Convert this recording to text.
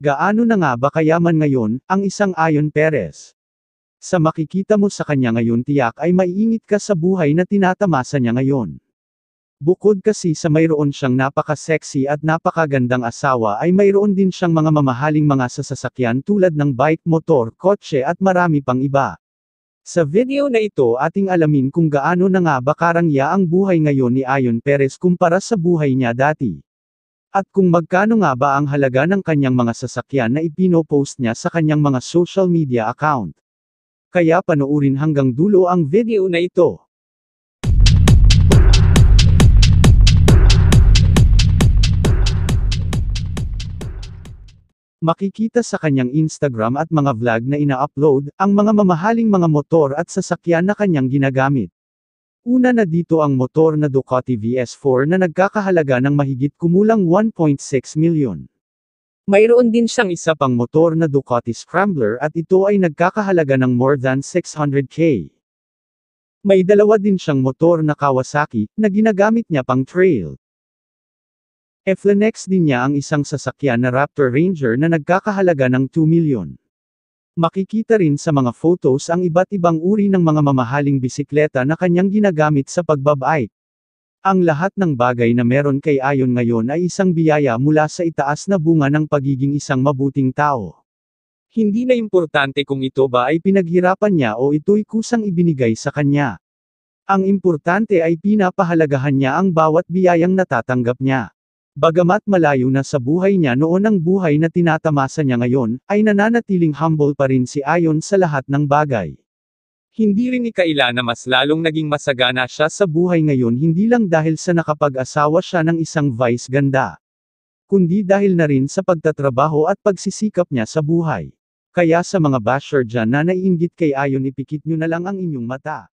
Gaano na nga ba kayaman ngayon, ang isang Ayon Perez? Sa makikita mo sa kanya ngayon tiyak ay maiingit ka sa buhay na tinatamasa niya ngayon. Bukod kasi sa mayroon siyang napaka-sexy at napakagandang asawa ay mayroon din siyang mga mamahaling mga sasakyan tulad ng bike, motor, kotse at marami pang iba. Sa video na ito ating alamin kung gaano na nga ba karangya ang buhay ngayon ni Ayon Perez kumpara sa buhay niya dati. At kung magkano nga ba ang halaga ng kanyang mga sasakyan na ipinopost niya sa kanyang mga social media account. Kaya panoorin hanggang dulo ang video na ito. Makikita sa kanyang Instagram at mga vlog na ina-upload, ang mga mamahaling mga motor at sasakyan na kanyang ginagamit. Una na dito ang motor na Ducati VS4 na nagkakahalaga ng mahigit kumulang 1.6 milyon. Mayroon din siyang isa pang motor na Ducati Scrambler at ito ay nagkakahalaga ng more than 600k. May dalawa din siyang motor na Kawasaki na ginagamit niya pang trail. Eflenex din niya ang isang sasakyan na Raptor Ranger na nagkakahalaga ng 2 milyon. Makikita rin sa mga photos ang iba't ibang uri ng mga mamahaling bisikleta na kanyang ginagamit sa pagbabike. Ang lahat ng bagay na meron kay Ayon ngayon ay isang biyaya mula sa itaas na bunga ng pagiging isang mabuting tao. Hindi na importante kung ito ba ay pinaghirapan niya o ito'y kusang ibinigay sa kanya. Ang importante ay pinapahalagahan niya ang bawat biyayang natatanggap niya. Bagamat malayo na sa buhay niya noon ang buhay na tinatamasa niya ngayon, ay nananatiling humble pa rin si Ayon sa lahat ng bagay. Hindi rin ikaila na mas lalong naging masagana siya sa buhay ngayon hindi lang dahil sa nakapag-asawa siya ng isang vice ganda, kundi dahil na rin sa pagtatrabaho at pagsisikap niya sa buhay. Kaya sa mga basher dyan na naiingit kay Ayon ipikit nyo na lang ang inyong mata.